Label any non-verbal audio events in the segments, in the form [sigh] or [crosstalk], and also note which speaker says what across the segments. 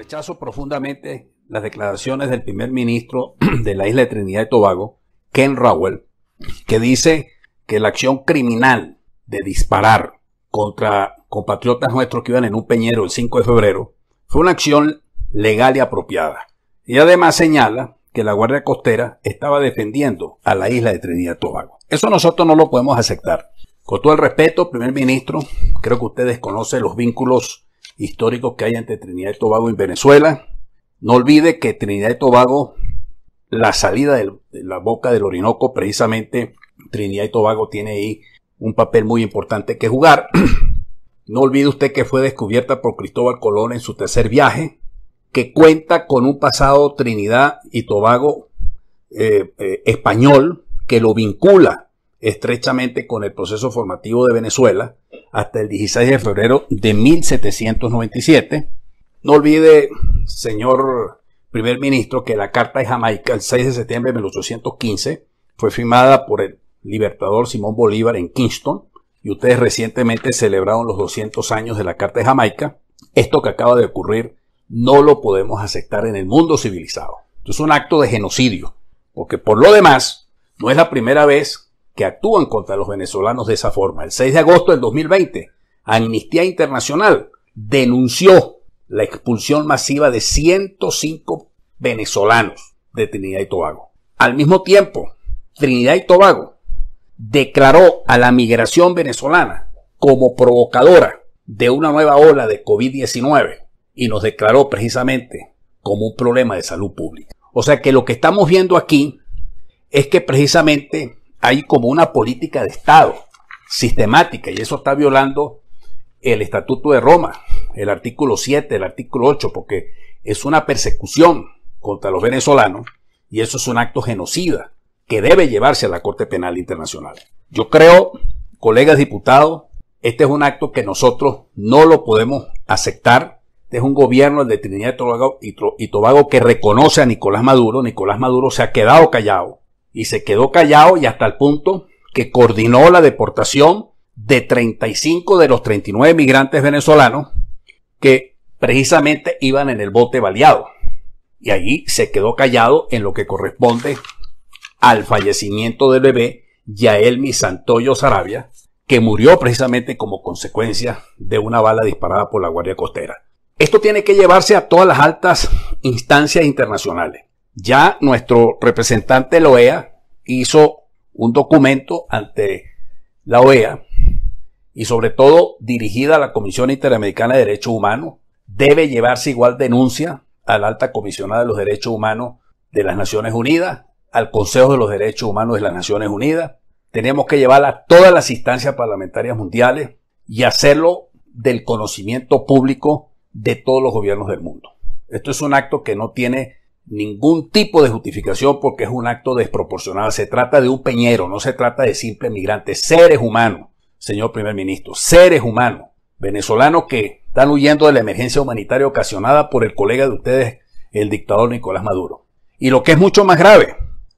Speaker 1: Rechazo profundamente las declaraciones del primer ministro [clears throat] de la isla de Trinidad y Tobago, Ken Rowell, que dice que la acción criminal de disparar contra compatriotas nuestros que iban en un peñero el 5 de febrero fue una acción legal y apropiada. Y además señala que la Guardia Costera estaba defendiendo a la isla de Trinidad y Tobago. Eso nosotros no lo podemos aceptar. Con todo el respeto, primer ministro, creo que usted desconoce los vínculos históricos que hay entre Trinidad y Tobago y Venezuela. No olvide que Trinidad y Tobago, la salida de la boca del Orinoco, precisamente Trinidad y Tobago tiene ahí un papel muy importante que jugar. [clears throat] no olvide usted que fue descubierta por Cristóbal Colón en su tercer viaje, que cuenta con un pasado Trinidad y Tobago eh, eh, español que lo vincula estrechamente con el proceso formativo de Venezuela hasta el 16 de febrero de 1797. No olvide, señor primer ministro, que la Carta de Jamaica, el 6 de septiembre de 1815, fue firmada por el libertador Simón Bolívar en Kingston, y ustedes recientemente celebraron los 200 años de la Carta de Jamaica. Esto que acaba de ocurrir no lo podemos aceptar en el mundo civilizado. es un acto de genocidio, porque por lo demás, no es la primera vez que actúan contra los venezolanos de esa forma. El 6 de agosto del 2020, Amnistía Internacional denunció la expulsión masiva de 105 venezolanos de Trinidad y Tobago. Al mismo tiempo, Trinidad y Tobago declaró a la migración venezolana como provocadora de una nueva ola de COVID-19 y nos declaró precisamente como un problema de salud pública. O sea que lo que estamos viendo aquí es que precisamente hay como una política de Estado sistemática y eso está violando el Estatuto de Roma, el artículo 7, el artículo 8, porque es una persecución contra los venezolanos y eso es un acto genocida que debe llevarse a la Corte Penal Internacional. Yo creo, colegas diputados, este es un acto que nosotros no lo podemos aceptar. Este es un gobierno, el de Trinidad y Tobago, que reconoce a Nicolás Maduro. Nicolás Maduro se ha quedado callado y se quedó callado y hasta el punto que coordinó la deportación de 35 de los 39 migrantes venezolanos que precisamente iban en el bote baleado. Y allí se quedó callado en lo que corresponde al fallecimiento del bebé Yaelmi Santoyo Sarabia, que murió precisamente como consecuencia de una bala disparada por la Guardia Costera. Esto tiene que llevarse a todas las altas instancias internacionales. Ya nuestro representante de la OEA hizo un documento ante la OEA y sobre todo dirigida a la Comisión Interamericana de Derechos Humanos, debe llevarse igual denuncia a la alta comisionada de los derechos humanos de las Naciones Unidas, al Consejo de los Derechos Humanos de las Naciones Unidas. Tenemos que llevarla a todas las instancias parlamentarias mundiales y hacerlo del conocimiento público de todos los gobiernos del mundo. Esto es un acto que no tiene ningún tipo de justificación porque es un acto desproporcionado. Se trata de un peñero, no se trata de simples migrantes, seres humanos, señor primer ministro, seres humanos, venezolanos que están huyendo de la emergencia humanitaria ocasionada por el colega de ustedes, el dictador Nicolás Maduro. Y lo que es mucho más grave,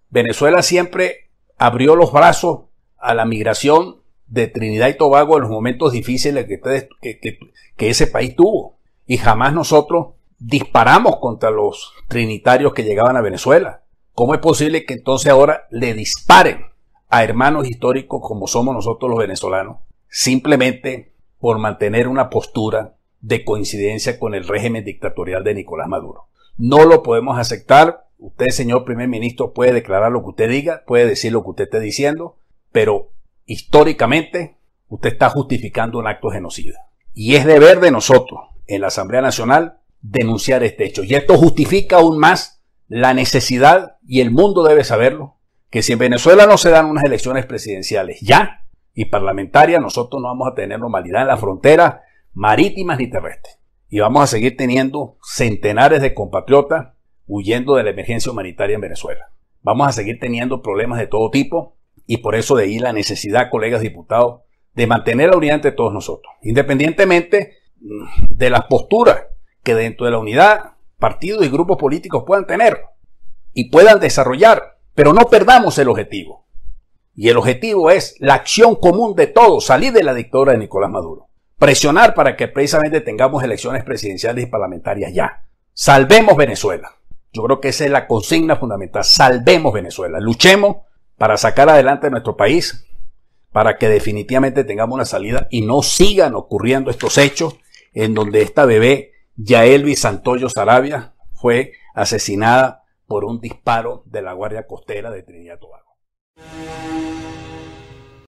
Speaker 1: Venezuela siempre abrió los brazos a la migración de Trinidad y Tobago en los momentos difíciles que, ustedes, que ese país tuvo. Y jamás nosotros disparamos contra los trinitarios que llegaban a Venezuela. ¿Cómo es posible que entonces ahora le disparen a hermanos históricos como somos nosotros los venezolanos, simplemente por mantener una postura de coincidencia con el régimen dictatorial de Nicolás Maduro? No lo podemos aceptar. Usted, señor primer ministro, puede declarar lo que usted diga, puede decir lo que usted esté diciendo, pero históricamente usted está justificando un acto genocida. Y es deber de nosotros, en la Asamblea Nacional, denunciar este hecho. Y esto justifica aún más la necesidad, y el mundo debe saberlo, que si en Venezuela no se dan unas elecciones presidenciales ya y parlamentarias, nosotros no vamos a tener normalidad en las fronteras marítimas ni terrestres. Y vamos a seguir teniendo centenares de compatriotas huyendo de la emergencia humanitaria en Venezuela. Vamos a seguir teniendo problemas de todo tipo y por eso de ahí la necesidad, colegas diputados, de mantener la unidad entre todos nosotros, independientemente mm, de las posturas que dentro de la unidad partidos y grupos políticos puedan tener y puedan desarrollar, pero no perdamos el objetivo. Y el objetivo es la acción común de todos, salir de la dictadura de Nicolás Maduro, presionar para que precisamente tengamos elecciones presidenciales y parlamentarias ya. Salvemos Venezuela. Yo creo que esa es la consigna fundamental. Salvemos Venezuela. Luchemos para sacar adelante nuestro país, para que definitivamente tengamos una salida y no sigan ocurriendo estos hechos en donde esta bebé Yaelvi Santoyo Sarabia fue asesinada por un disparo de la Guardia Costera de Trinidad y Tobago.